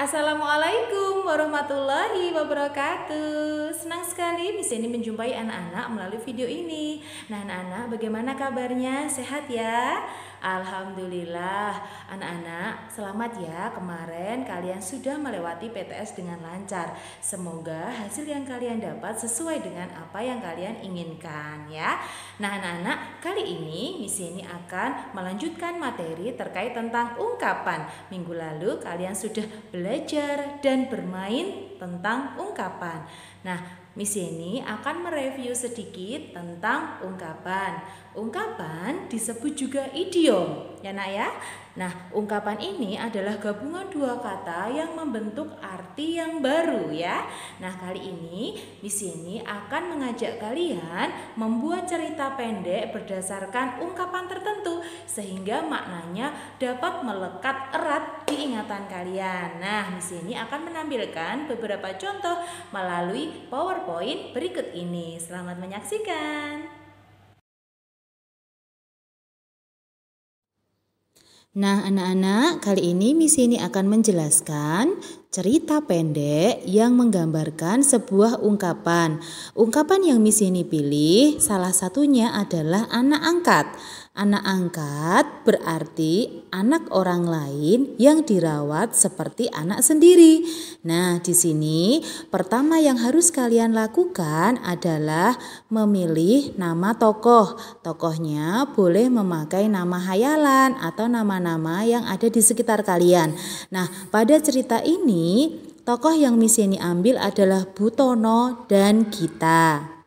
Assalamualaikum warahmatullahi wabarakatuh. Senang sekali bisa ini menjumpai anak-anak melalui video ini. Nah, anak-anak, bagaimana kabarnya? Sehat ya? Alhamdulillah, anak-anak, selamat ya kemarin kalian sudah melewati PTS dengan lancar. Semoga hasil yang kalian dapat sesuai dengan apa yang kalian inginkan ya. Nah, anak-anak, kali ini misi ini akan melanjutkan materi terkait tentang ungkapan. Minggu lalu kalian sudah belajar dan bermain tentang ungkapan. Nah, Miss Yeni akan mereview sedikit tentang ungkapan. Ungkapan disebut juga idiom, ya nak ya? Nah, ungkapan ini adalah gabungan dua kata yang membentuk arti yang baru ya. Nah, kali ini Miss Yeni akan mengajak kalian membuat cerita pendek berdasarkan ungkapan tertentu sehingga maknanya dapat melekat erat di ingatan kalian. Nah, di sini akan menampilkan beberapa contoh melalui PowerPoint berikut ini. Selamat menyaksikan. Nah, anak-anak, kali ini misi ini akan menjelaskan cerita pendek yang menggambarkan sebuah ungkapan. Ungkapan yang misi ini pilih salah satunya adalah anak angkat. Anak angkat berarti anak orang lain yang dirawat seperti anak sendiri. Nah, di sini pertama yang harus kalian lakukan adalah memilih nama tokoh. Tokohnya boleh memakai nama hayalan atau nama-nama yang ada di sekitar kalian. Nah, pada cerita ini tokoh yang misi ini ambil adalah Butono dan Gita.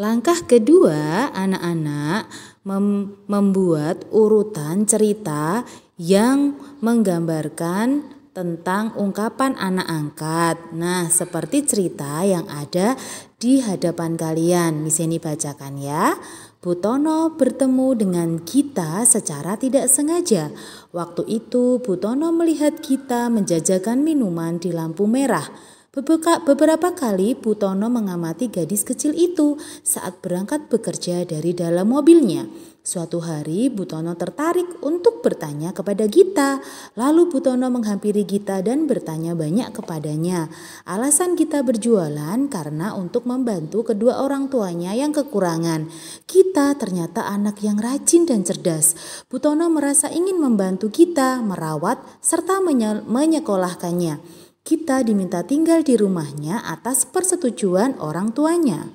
Langkah kedua, anak-anak mem membuat urutan cerita yang menggambarkan tentang ungkapan anak angkat. Nah, seperti cerita yang ada di hadapan kalian. Miseni bacakan ya. Butono bertemu dengan Gita secara tidak sengaja. Waktu itu Butono melihat Gita menjajakan minuman di lampu merah. Beberapa kali Putono mengamati gadis kecil itu saat berangkat bekerja dari dalam mobilnya. Suatu hari Putono tertarik untuk bertanya kepada Gita. Lalu Putono menghampiri Gita dan bertanya banyak kepadanya. Alasan Gita berjualan karena untuk membantu kedua orang tuanya yang kekurangan. Gita ternyata anak yang rajin dan cerdas. Putono merasa ingin membantu Gita merawat serta menyekolahkannya kita diminta tinggal di rumahnya atas persetujuan orang tuanya.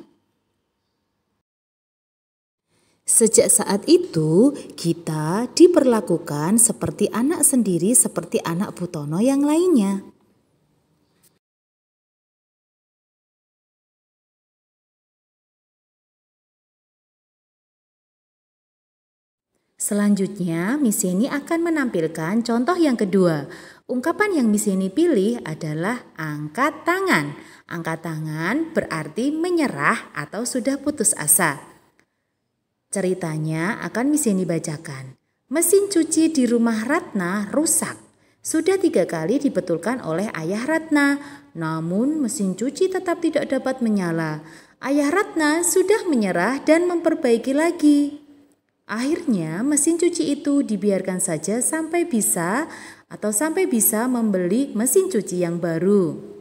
Sejak saat itu, kita diperlakukan seperti anak sendiri, seperti anak Butono yang lainnya. Selanjutnya, Miss Yeni akan menampilkan contoh yang kedua. Ungkapan yang Miss Yeni pilih adalah angkat tangan. Angkat tangan berarti menyerah atau sudah putus asa. Ceritanya akan Miss Yeni bacakan. Mesin cuci di rumah Ratna rusak. Sudah tiga kali dibetulkan oleh ayah Ratna, namun mesin cuci tetap tidak dapat menyala. Ayah Ratna sudah menyerah dan memperbaiki lagi. Akhirnya mesin cuci itu dibiarkan saja sampai bisa atau sampai bisa membeli mesin cuci yang baru.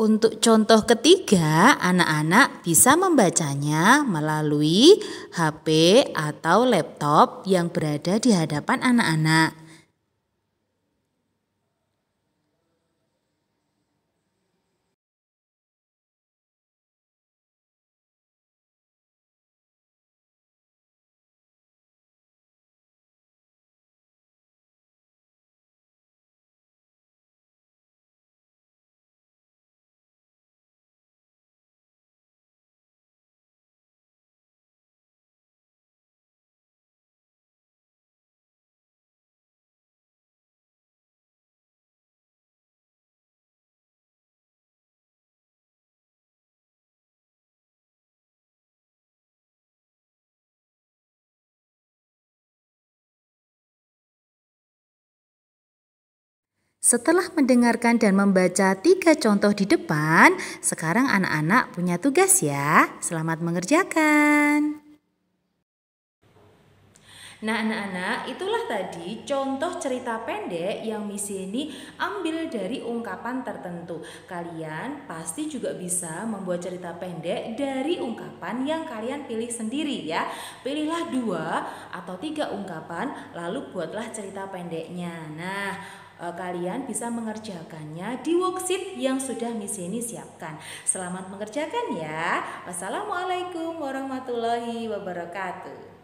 Untuk contoh ketiga, anak-anak bisa membacanya melalui HP atau laptop yang berada di hadapan anak-anak. Setelah mendengarkan dan membaca tiga contoh di depan, sekarang anak-anak punya tugas ya. Selamat mengerjakan. Nah, anak-anak, itulah tadi contoh cerita pendek yang misi ini ambil dari ungkapan tertentu. Kalian pasti juga bisa membuat cerita pendek dari ungkapan yang kalian pilih sendiri ya. Pilihlah dua atau tiga ungkapan, lalu buatlah cerita pendeknya. Nah, e, kalian bisa mengerjakannya di worksheet yang sudah Miss Yeni siapkan. Selamat mengerjakan ya. Wassalamualaikum warahmatullahi wabarakatuh.